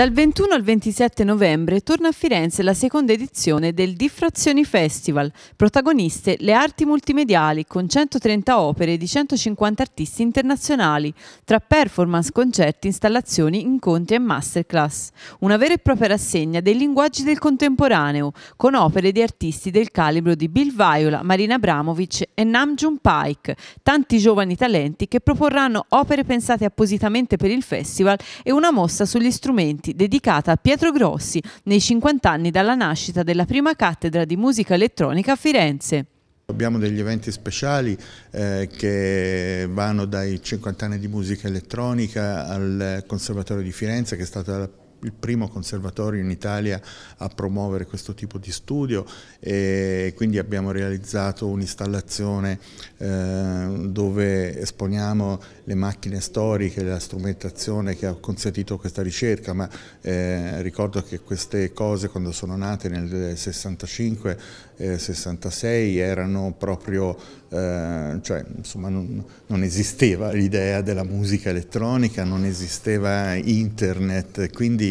Dal 21 al 27 novembre torna a Firenze la seconda edizione del Diffrazioni Festival, protagoniste le arti multimediali con 130 opere di 150 artisti internazionali, tra performance, concerti, installazioni, incontri e masterclass. Una vera e propria rassegna dei linguaggi del contemporaneo, con opere di artisti del calibro di Bill Viola, Marina Abramovic e Nam June Pike, tanti giovani talenti che proporranno opere pensate appositamente per il festival e una mossa sugli strumenti Conti, dedicata a Pietro Grossi, nei 50 anni dalla nascita della prima cattedra di musica elettronica a Firenze. Abbiamo degli eventi speciali eh, che vanno dai 50 anni di musica elettronica al Conservatorio di Firenze che è stata la il primo conservatorio in Italia a promuovere questo tipo di studio e quindi abbiamo realizzato un'installazione eh, dove esponiamo le macchine storiche, la strumentazione che ha consentito questa ricerca, ma eh, ricordo che queste cose quando sono nate nel 65 eh, 66 erano proprio, eh, cioè insomma non, non esisteva l'idea della musica elettronica, non esisteva internet, quindi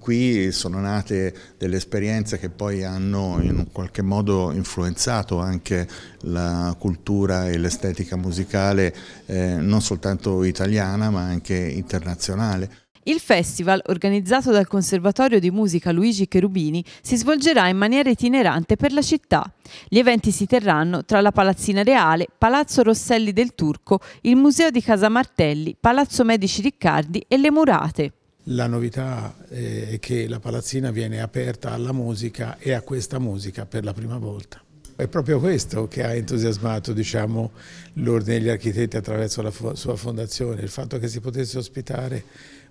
qui sono nate delle esperienze che poi hanno in qualche modo influenzato anche la cultura e l'estetica musicale eh, non soltanto italiana ma anche internazionale. Il festival, organizzato dal Conservatorio di Musica Luigi Cherubini, si svolgerà in maniera itinerante per la città. Gli eventi si terranno tra la Palazzina Reale, Palazzo Rosselli del Turco, il Museo di Casa Martelli, Palazzo Medici Riccardi e le Murate. La novità eh, è che la palazzina viene aperta alla musica e a questa musica per la prima volta. È proprio questo che ha entusiasmato diciamo, l'Ordine degli Architetti attraverso la sua fondazione, il fatto che si potesse ospitare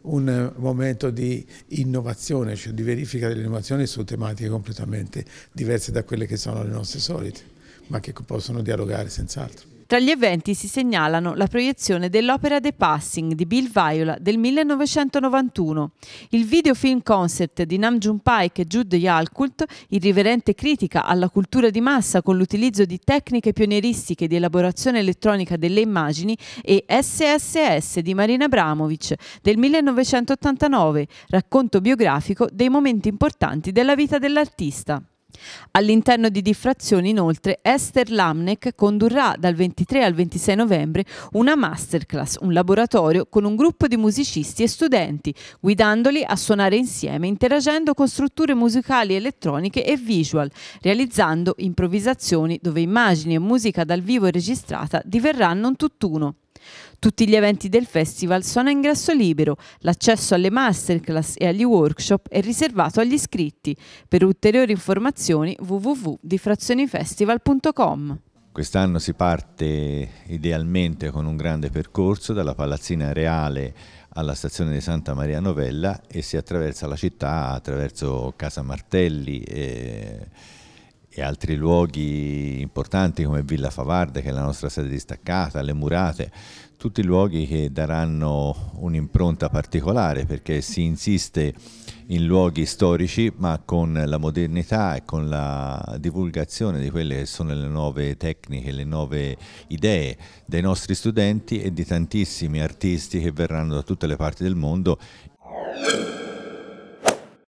un eh, momento di innovazione, cioè di verifica dell'innovazione su tematiche completamente diverse da quelle che sono le nostre solite, ma che possono dialogare senz'altro. Tra gli eventi si segnalano la proiezione dell'opera The Passing di Bill Viola del 1991, il videofilm concert di Nam June Paik e Jude Yalkult, irriverente critica alla cultura di massa con l'utilizzo di tecniche pionieristiche di elaborazione elettronica delle immagini e SSS di Marina Abramovic del 1989, racconto biografico dei momenti importanti della vita dell'artista. All'interno di Diffrazioni, inoltre, Esther Lamnek condurrà dal 23 al 26 novembre una masterclass, un laboratorio con un gruppo di musicisti e studenti, guidandoli a suonare insieme, interagendo con strutture musicali elettroniche e visual, realizzando improvvisazioni dove immagini e musica dal vivo registrata diverranno un tutt'uno. Tutti gli eventi del festival sono a ingresso libero, l'accesso alle masterclass e agli workshop è riservato agli iscritti. Per ulteriori informazioni www.difrazionifestival.com Quest'anno si parte idealmente con un grande percorso dalla Palazzina Reale alla stazione di Santa Maria Novella e si attraversa la città attraverso Casa Martelli. E e altri luoghi importanti come Villa Favarde, che è la nostra sede distaccata, le murate, tutti luoghi che daranno un'impronta particolare perché si insiste in luoghi storici ma con la modernità e con la divulgazione di quelle che sono le nuove tecniche, le nuove idee dei nostri studenti e di tantissimi artisti che verranno da tutte le parti del mondo.